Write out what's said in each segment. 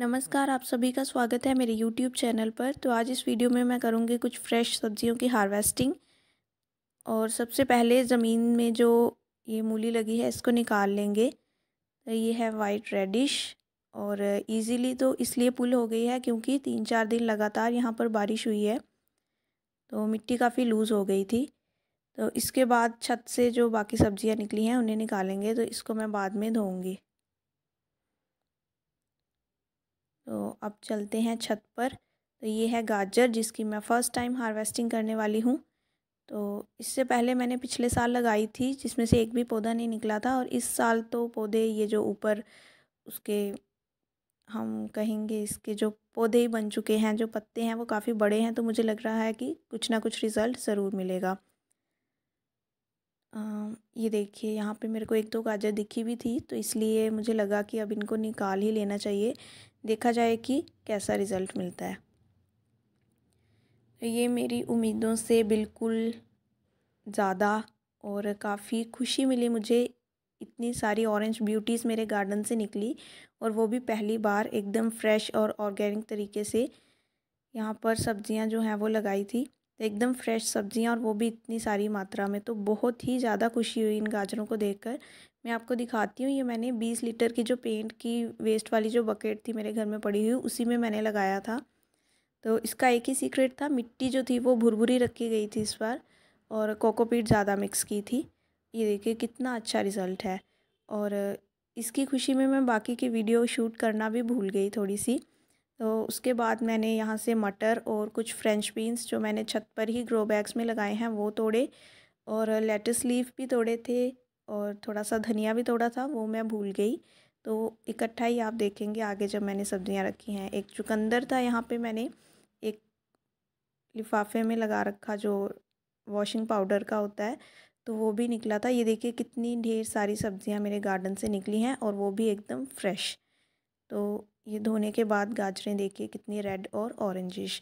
नमस्कार आप सभी का स्वागत है मेरे यूट्यूब चैनल पर तो आज इस वीडियो में मैं करूँगी कुछ फ्रेश सब्जियों की हार्वेस्टिंग और सबसे पहले ज़मीन में जो ये मूली लगी है इसको निकाल लेंगे तो ये है वाइट रेडिश और इजीली तो इसलिए पुल हो गई है क्योंकि तीन चार दिन लगातार यहाँ पर बारिश हुई है तो मिट्टी काफ़ी लूज़ हो गई थी तो इसके बाद छत से जो बाकी सब्जियाँ निकली हैं उन्हें निकालेंगे तो इसको मैं बाद में धोऊँगी तो अब चलते हैं छत पर तो ये है गाजर जिसकी मैं फ़र्स्ट टाइम हार्वेस्टिंग करने वाली हूँ तो इससे पहले मैंने पिछले साल लगाई थी जिसमें से एक भी पौधा नहीं निकला था और इस साल तो पौधे ये जो ऊपर उसके हम कहेंगे इसके जो पौधे ही बन चुके हैं जो पत्ते हैं वो काफ़ी बड़े हैं तो मुझे लग रहा है कि कुछ ना कुछ रिज़ल्ट ज़रूर मिलेगा आ, ये देखिए यहाँ पे मेरे को एक दो गाजर दिखी भी थी तो इसलिए मुझे लगा कि अब इनको निकाल ही लेना चाहिए देखा जाए कि कैसा रिज़ल्ट मिलता है ये मेरी उम्मीदों से बिल्कुल ज़्यादा और काफ़ी खुशी मिली मुझे इतनी सारी ऑरेंज ब्यूटीज़ मेरे गार्डन से निकली और वो भी पहली बार एकदम फ्रेश और ऑर्गेनिक तरीके से यहाँ पर सब्जियाँ जो हैं वो लगाई थी तो एकदम फ्रेश सब्जियां और वो भी इतनी सारी मात्रा में तो बहुत ही ज़्यादा खुशी हुई इन गाजरों को देखकर मैं आपको दिखाती हूँ ये मैंने बीस लीटर की जो पेंट की वेस्ट वाली जो बकेट थी मेरे घर में पड़ी हुई उसी में मैंने लगाया था तो इसका एक ही सीक्रेट था मिट्टी जो थी वो भुरभुरी रखी गई थी इस बार और कोकोपीट ज़्यादा मिक्स की थी ये देखिए कितना अच्छा रिज़ल्ट है और इसकी खुशी में मैं बाकी की वीडियो शूट करना भी भूल गई थोड़ी सी तो उसके बाद मैंने यहाँ से मटर और कुछ फ्रेंच बीन्स जो मैंने छत पर ही ग्रो बैग्स में लगाए हैं वो तोड़े और लेटस लीफ भी तोड़े थे और थोड़ा सा धनिया भी तोड़ा था वो मैं भूल गई तो इकट्ठा ही आप देखेंगे आगे जब मैंने सब्जियां रखी हैं एक चुकंदर था यहाँ पे मैंने एक लिफाफे में लगा रखा जो वॉशिंग पाउडर का होता है तो वो भी निकला था ये देखिए कितनी ढेर सारी सब्जियां मेरे गार्डन से निकली हैं और वो भी एकदम फ्रेश तो ये धोने के बाद गाजरें देखिए कितनी रेड और ऑरेंजिश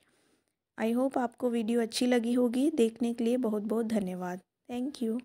आई होप आपको वीडियो अच्छी लगी होगी देखने के लिए बहुत बहुत धन्यवाद थैंक यू